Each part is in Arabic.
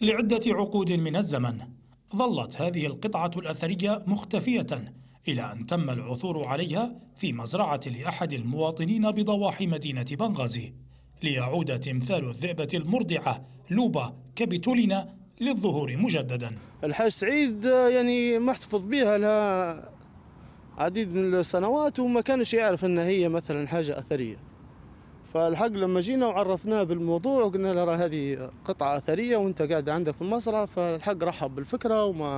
لعدة عقود من الزمن ظلت هذه القطعة الأثرية مختفية إلى أن تم العثور عليها في مزرعة لأحد المواطنين بضواحي مدينة بنغازي ليعود تمثال الذئبة المرضعة لوبا كابيتولينا للظهور مجددا الحاج سعيد آه، يعني محتفظ بها لها عديد من السنوات وما كانش يعرف أن هي مثلا حاجة أثرية فالحق لما جينا وعرفناه بالموضوع وقلنا له هذه قطعه اثريه وانت قاعد عندك في المصرع فالحق رحب بالفكره وما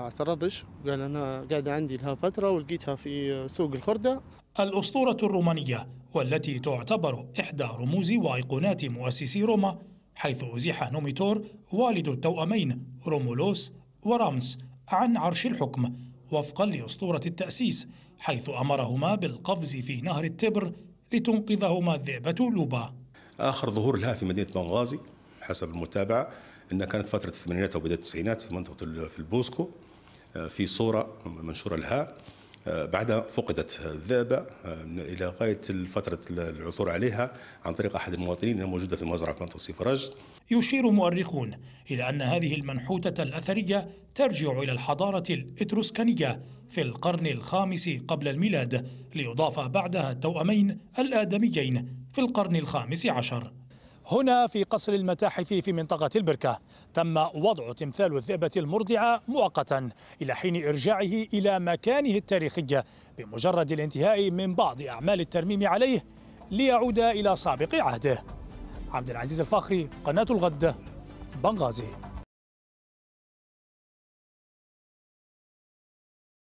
اعترضش قال انا قاعده عندي لها فتره ولقيتها في سوق الخرده الاسطوره الرومانيه والتي تعتبر احدى رموز وايقونات مؤسسي روما حيث ازيح نوميتور والد التوأمين رومولوس ورامس عن عرش الحكم وفقا لاسطوره التاسيس حيث امرهما بالقفز في نهر التبر لتنقذهما الذئبة لوبا آخر ظهور لها في مدينة بنغازي حسب المتابعة أنها كانت فترة الثمانينات أو بداية التسعينات في منطقة في البوسكو آه، في صورة منشورة لها آه، بعدها فقدت الذابة إلى غاية فترة العثور عليها عن طريق أحد المواطنين الموجودة في مزرعة منطقة فراج يشير مؤرخون إلى أن هذه المنحوتة الأثرية ترجع إلى الحضارة الإتروسكانية في القرن الخامس قبل الميلاد ليضاف بعدها التوأمين الآدميين في القرن الخامس عشر هنا في قصر المتاحف في منطقة البركة تم وضع تمثال الذئبة المرضعة مؤقتا إلى حين إرجاعه إلى مكانه التاريخي بمجرد الانتهاء من بعض أعمال الترميم عليه ليعود إلى سابق عهده عبد العزيز الفخري قناة الغد بنغازي